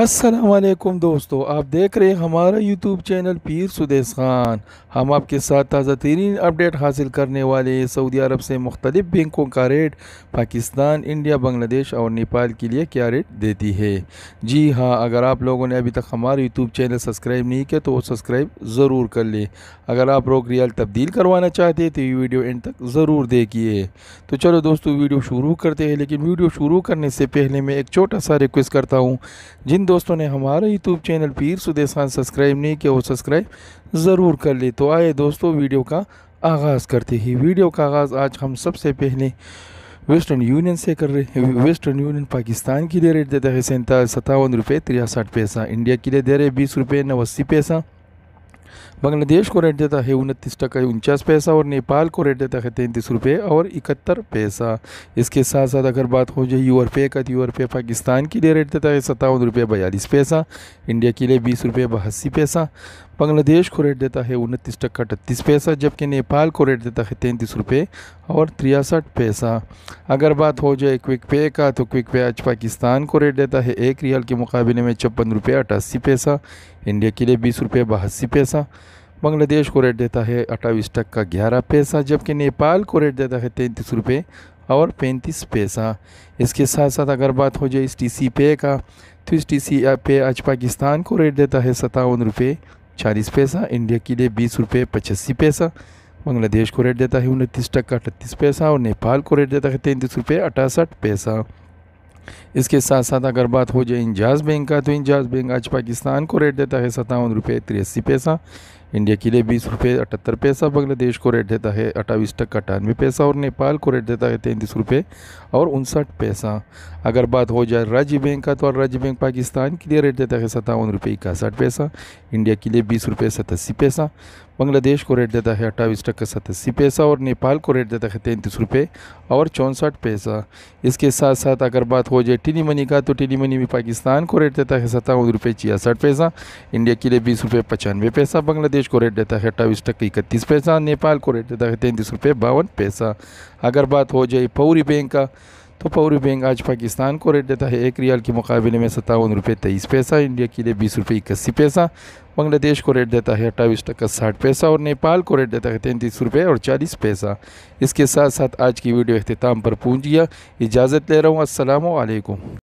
असलकुम दोस्तों आप देख रहे हैं हमारा यूट्यूब चैनल पीर सुदेश खान हम आपके साथ ताज़ा तरीन अपडेट हासिल करने वाले सऊदी अरब से मुख्तलिफ बैंकों का रेट पाकिस्तान इंडिया बांग्लादेश और नेपाल के लिए क्या रेट देती है जी हाँ अगर आप लोगों ने अभी तक हमारा यूट्यूब चैनल सब्सक्राइब नहीं किया तो वो सब्सक्राइब ज़रूर कर लें अगर आप रोक रियल तब्दील करवाना चाहते तो ये वीडियो एंड तक ज़रूर देखिए तो चलो दोस्तों वीडियो शुरू करते हैं लेकिन वीडियो शुरू करने से पहले मैं एक छोटा सा रिक्वेस्ट करता हूँ जिन जिन दोस्तों ने हमारा यूट्यूब चैनल पीर सुदेश खान सब्सक्राइब नहीं किया वो सब्सक्राइब ज़रूर कर ले तो आए दोस्तों वीडियो का आगाज़ करते ही वीडियो का आगाज़ आज हम सबसे पहले वेस्टर्न यूनियन से कर रहे हैं वेस्टर्न यूनियन पाकिस्तान के लिए रेट देता है सैंतालीस सतावन रुपये तिरसठ पैसा इंडिया के लिए दे रहे बीस रुपये नवासी पैसा बांग्लादेश को रेट देता है उनतीस टका उनचास पैसा और नेपाल को रेट देता है तैंतीस रुपये और इकहत्तर पैसा इसके साथ साथ अगर बात हो जाए आर पे का तो यूर पे पाकिस्तान के लिए रेट देता है सत्तावन रुपये बयालीस पैसा इंडिया के लिए बीस रुपये बहासी पैसा बांग्लादेश को रेट देता है उनतीस टक्का अठतीस पैसा जबकि नेपाल को रेट देता है तैंतीस रुपये और तिरसठ पैसा अगर बात हो जाए क्विक पे का तो क्विक पे आज पाकिस्तान को रेट देता है एक रियाल के मुकाबले में छप्पन रुपये अठासी पैसा इंडिया के लिए बीस रुपये बहासी पैसा बांग्लादेश को रेट देता है अट्ठाईस टक्का ग्यारह पैसा जबकि नेपाल को रेट देता है तैंतीस रुपये और पैंतीस पैसा इसके साथ साथ अगर बात हो जाए इस टी सी पे का तो इस टी सी पे आज पाकिस्तान को रेट देता है सतावन रुपये चालीस पैसा इंडिया के लिए बीस रुपये पचासी पैसा बांग्लादेश को रेट देता है उनतीस टक्का अठतीस पैसा और नेपाल को रेट देता है तैंतीस रुपये अठासठ पैसा इसके साथ साथ अगर बात हो जाए इंजाज बैंक का तो इंजाज बैंक आज पाकिस्तान को रेट देता है सतावन रुपये तिरासी पैसा इंडिया के लिए बीस रुपये अठहत्तर पैसा बांग्लादेश को रेट देता है अट्ठाईस टक्का अठानवे पैसा और नेपाल को रेट देता है तैंतीस रुपये और उनसठ पैसा अगर बात हो जाए राज्य बैंक का तो राज्य बैंक पाकिस्तान के लिए रेट देता है सत्तावन रुपये इक्यासठ पैसा इंडिया के लिए बीस रुपये सतासी पैसा बांग्लादेश को रेट देता है अट्ठाईस टक्का सतासी पैसा और नेपाल को रेट देता है तैंतीस रुपये और चौंसठ पैसा इसके साथ साथ अगर बात हो जाए टीनी मनी का तो टीनी मनी भी पाकिस्तान को रेट देता है सत्तावन रुपये छियासठ पैसा इंडिया के लिए बीस रुपये पचानवे पैसा बांग्लादेश बांग्लादेश को रेट देता है अट्ठाईस टक्के इकतीस पैसा नेपाल को रेट देता है तैंतीस रुपये बावन पैसा अगर बात हो जाए पौरी बैंक का तो पौरी बैंक आज पाकिस्तान को रेट देता है एक रियाल के मुकाबले में सत्तावन रुपये तेईस पैसा इंडिया के लिए बीस रुपये इक्यासी पैसा बांग्लादेश को रेट देता है अट्ठाईस टक्का साठ पैसा और नेपाल को रेट देता है तैंतीस रुपये और चालीस पैसा इसके साथ साथ आज की वीडियो अख्ताम पर पूछ गया इजाज़त ले रहा हूँ असलकम